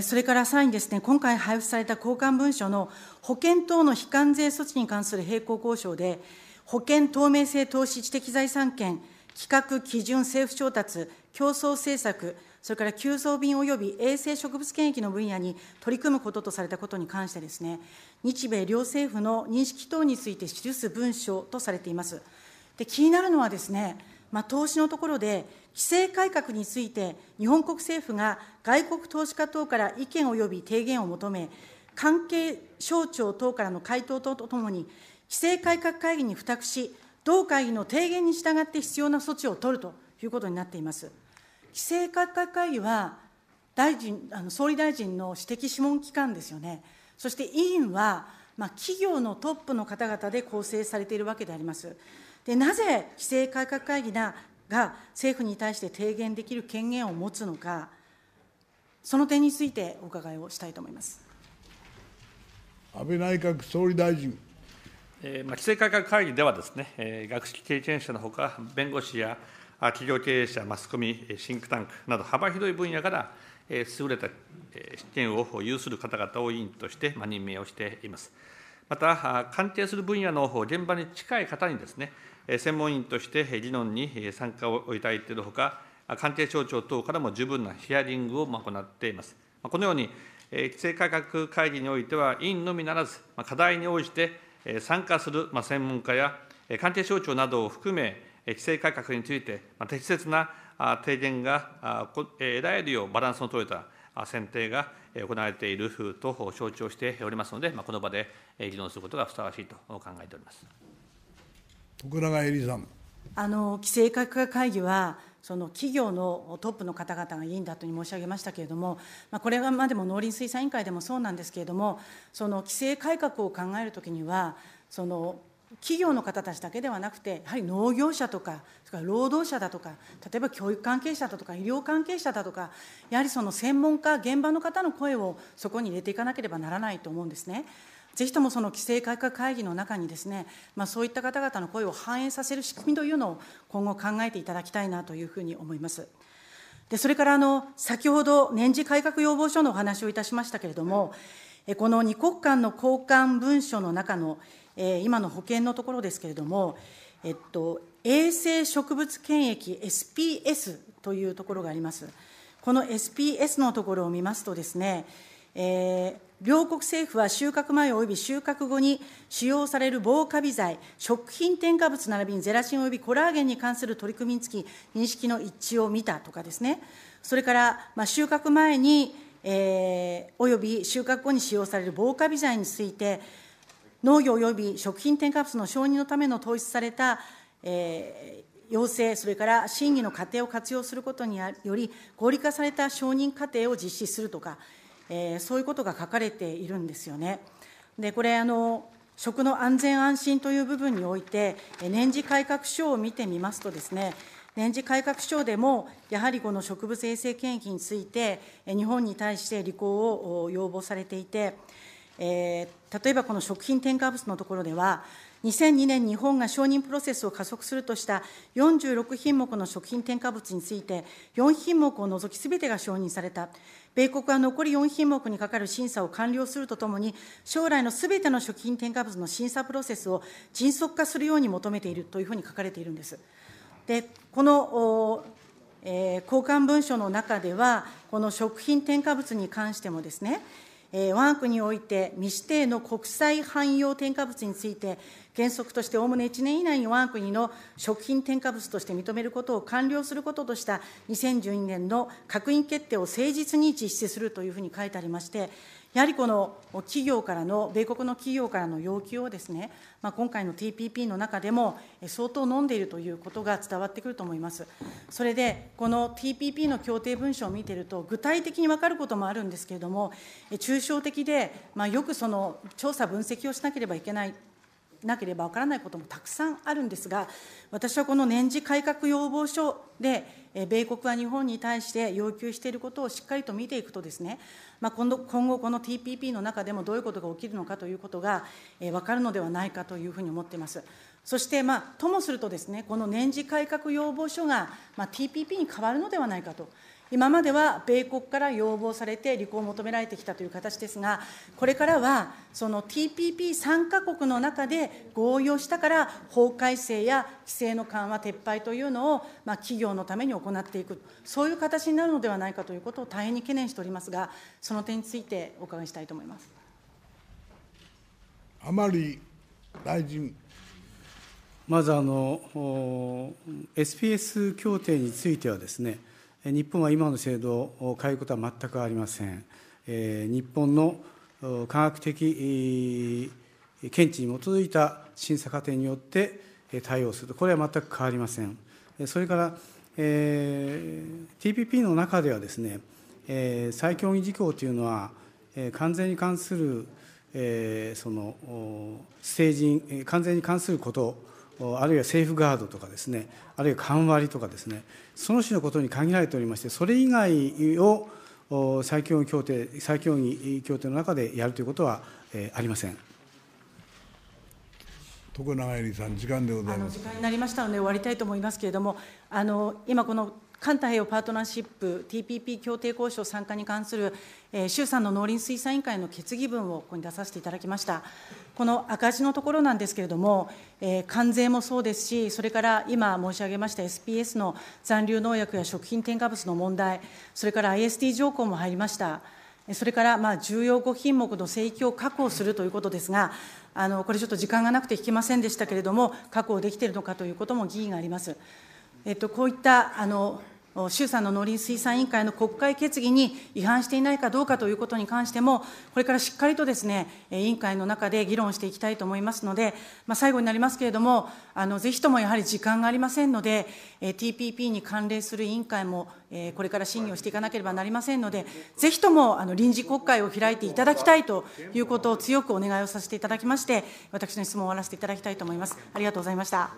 それから3位ですね、今回配布された交換文書の保険等の非関税措置に関する並行交渉で、保険透明性投資知的財産権、企画基準、政府調達、競争政策、それから急増便および衛生植物検疫の分野に取り組むこととされたことに関してですね、日米両政府の認識等について記す文書とされています。で気になるのはですね、まあ、投資のところで、規制改革について、日本国政府が外国投資家等から意見及び提言を求め、関係省庁等からの回答とともに、規制改革会議に付託し、同会議の提言に従って必要な措置を取るということになっています。規制改革会議は大臣あの、総理大臣の指摘諮問機関ですよね。そして委員は、まあ、企業のトップの方々で構成されているわけであります。でなぜ規制改革会議がが政府に対して提言できる権限を持つのか、その点についてお伺いをしたいと思います安倍内閣総理大臣。えまあ、規制改革会議ではですね、え学識経験者のほか、弁護士や企業経営者、マスコミ、シンクタンクなど幅広い分野から優れた知見を有する方々を委員として任命をしています。また、関係する分野の現場に近い方にですね、専門員として議論に参加をいただいているほか、関係省庁等からも十分なヒアリングを行っています。このように、規制改革会議においては、委員のみならず、課題に応じて参加する専門家や関係省庁などを含め、規制改革について適切な提言が得られるようバランスの取れた選定が行われていると承知をしておりますので、この場で議論することがふさわしいと考えております。徳永エリさん。あの規制改革会議はその企業のトップの方々がいいんだと申し上げましたけれども、まあ、これまでも農林水産委員会でもそうなんですけれども、その規制改革を考えるときには、その企業の方たちだけではなくて、やはり農業者とか、それから労働者だとか、例えば教育関係者だとか、医療関係者だとか、やはりその専門家、現場の方の声をそこに入れていかなければならないと思うんですね。ぜひともその規制改革会議の中にですね、まあ、そういった方々の声を反映させる仕組みというのを今後考えていただきたいなというふうに思います。でそれからあの先ほど年次改革要望書のお話をいたしましたけれども、この2国間の交換文書の中の、えー、今の保険のところですけれども、えっと、衛生植物検疫 SPS というところがあります。この SPS のところを見ますとですね、えー、両国政府は収穫前および収穫後に使用される防カビ剤、食品添加物並びにゼラチンおよびコラーゲンに関する取り組みにつき、認識の一致を見たとかですね、それから、まあ、収穫前に、えー、および収穫後に使用される防カビ剤について、農業および食品添加物の承認のための統一された、えー、要請、それから審議の過程を活用することにより、合理化された承認過程を実施するとか、えー、そういうことが書かれているんですよね。でこれあの食の安全安心という部分において、年次改革書を見てみますとですね、年次改革書でも、やはりこの植物衛生検疫について、日本に対して履行を要望されていて、えー、例えばこの食品添加物のところでは、2002年、日本が承認プロセスを加速するとした46品目の食品添加物について、4品目を除きすべてが承認された、米国は残り4品目にかかる審査を完了するとともに、将来のすべての食品添加物の審査プロセスを迅速化するように求めているというふうに書かれているんです。でこのえ交換文書の中では、この食品添加物に関してもですね、我が国において未指定の国際汎用添加物について、原則としておおむね1年以内に我が国の食品添加物として認めることを完了することとした2012年の閣議決定を誠実に実施するというふうに書いてありまして、やはりこの企業からの、米国の企業からの要求をですね、まあ、今回の TPP の中でも相当飲んでいるということが伝わってくると思います。それで、この TPP の協定文書を見てると、具体的に分かることもあるんですけれども、抽象的で、まあ、よくその調査、分析をしなければいけないなければわからないこともたくさんあるんですが、私はこの年次改革要望書で、米国は日本に対して要求していることをしっかりと見ていくとですね、まあ、今度今後、この TPP の中でもどういうことが起きるのかということが、えー、分かるのではないかというふうに思っています。そして、まあ、ともするとですね、この年次改革要望書が、まあ、TPP に変わるのではないかと。今までは米国から要望されて履行を求められてきたという形ですが、これからはその TPP 参加国の中で合意をしたから、法改正や規制の緩和、撤廃というのを、まあ、企業のために行っていく、そういう形になるのではないかということを大変に懸念しておりますが、その点についてお伺いしたいと思います。甘利大臣まずあの SPS 協定についてはですね日本は今の制度を変えることは全くありません。日本の科学的見地に基づいた審査過程によって対応すると、これは全く変わりません。それから、えー、TPP の中ではですね、えー、再協議事項というのは、えー、関に関する、えー、その成人、完全に関することあるいはセーフガードとかですね、あるいは緩和割とかですね、その種のことに限られておりまして、それ以外を再協議協定、再協議協定の中でやるということは、えありません。徳永恵理さん、時間でございます。時間になりましたので終わりたいと思いますけれども、あの今この環太平洋パートナーシップ TPP 協定交渉参加に関する、えー、衆参の農林水産委員会の決議文をここに出させていただきました。この赤字のところなんですけれども、えー、関税もそうですし、それから今申し上げました SPS の残留農薬や食品添加物の問題、それから IST 条項も入りました。それからまあ重要5品目の生域を確保するということですが、あのこれちょっと時間がなくて聞けませんでしたけれども、確保できているのかということも疑義があります。えっと、こういったあの衆参の農林水産委員会の国会決議に違反していないかどうかということに関しても、これからしっかりとですね、委員会の中で議論していきたいと思いますので、まあ、最後になりますけれども、あのぜひともやはり時間がありませんので、TPP に関連する委員会も、えこれから審議をしていかなければなりませんので、ぜひともあの臨時国会を開いていただきたいということを強くお願いをさせていただきまして、私の質問を終わらせていただきたいと思います。ありがとうございました。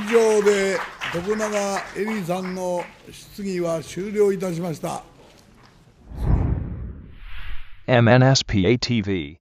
以上で徳永恵リさんの質疑は終了いたしました。MNSPATV